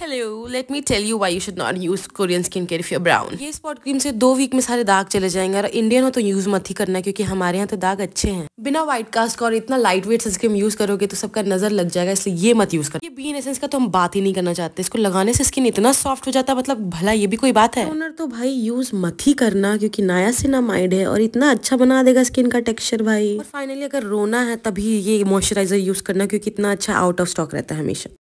hello let me tell you why you should not use Korean skin care if you brown ये spot cream से दो week में सारे दाग चले जाएंगे और इंडियन हो तो यूज मत ही करना क्योंकि हमारे यहाँ तो दाग अच्छे हैं बिना व्हाइट कास्ट का और इतना लाइट वेट सनस्क्रीम यूज करोगे तो सबका नजर लग जाएगा इसलिए ये मत यूज कर ये बीन एसेंस का तो हम बात ही नहीं करना चाहते इसको लगाने से स्किन इतना सॉफ्ट हो जाता है मतलब भला ये भी कोई बात है टोनर तो भाई यूज मत ही करना क्योंकि नया से ना माइंड है और इतना अच्छा बना देगा स्किन का टेक्सचर भाई और फाइनली अगर रोना है तभी ये मॉइस्चराइजर यूज करना क्योंकि इतना अच्छा आउट ऑफ स्टॉक रहता है हमेशा